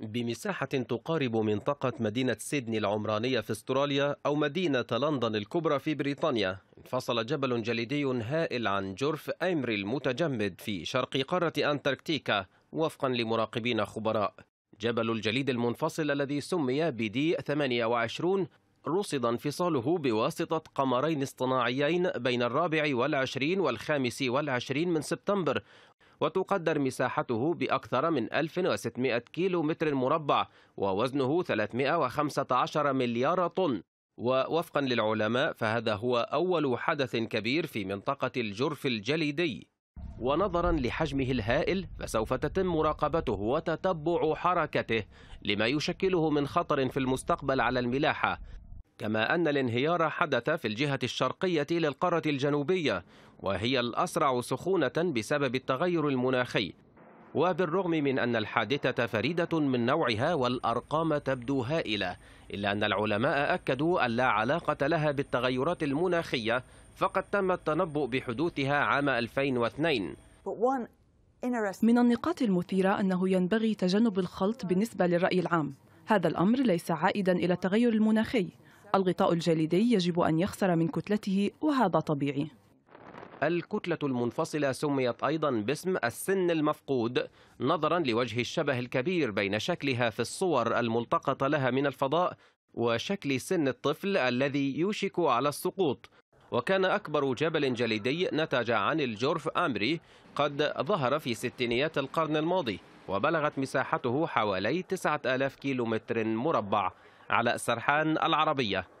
بمساحة تقارب منطقة مدينة سيدني العمرانية في استراليا أو مدينة لندن الكبرى في بريطانيا انفصل جبل جليدي هائل عن جرف أيمري المتجمد في شرق قارة أنتاركتيكا وفقا لمراقبين خبراء جبل الجليد المنفصل الذي سمي بدي 28 رصد انفصاله بواسطة قمرين اصطناعيين بين الرابع والعشرين والخامس والعشرين من سبتمبر وتقدر مساحته بأكثر من 1600 كيلو متر مربع ووزنه 315 مليار طن ووفقا للعلماء فهذا هو أول حدث كبير في منطقة الجرف الجليدي ونظرا لحجمه الهائل فسوف تتم مراقبته وتتبع حركته لما يشكله من خطر في المستقبل على الملاحة كما أن الانهيار حدث في الجهة الشرقية للقارة الجنوبية وهي الأسرع سخونة بسبب التغير المناخي وبالرغم من أن الحادثة فريدة من نوعها والأرقام تبدو هائلة إلا أن العلماء أكدوا أن لا علاقة لها بالتغيرات المناخية فقد تم التنبؤ بحدوثها عام 2002 من النقاط المثيرة أنه ينبغي تجنب الخلط بالنسبة للرأي العام هذا الأمر ليس عائدا إلى التغير المناخي الغطاء الجليدي يجب أن يخسر من كتلته وهذا طبيعي الكتلة المنفصلة سميت أيضا باسم السن المفقود نظرا لوجه الشبه الكبير بين شكلها في الصور الملتقطة لها من الفضاء وشكل سن الطفل الذي يوشك على السقوط وكان أكبر جبل جليدي نتج عن الجورف أمري قد ظهر في ستينيات القرن الماضي وبلغت مساحته حوالي 9000 كيلومتر مربع علاء سرحان العربية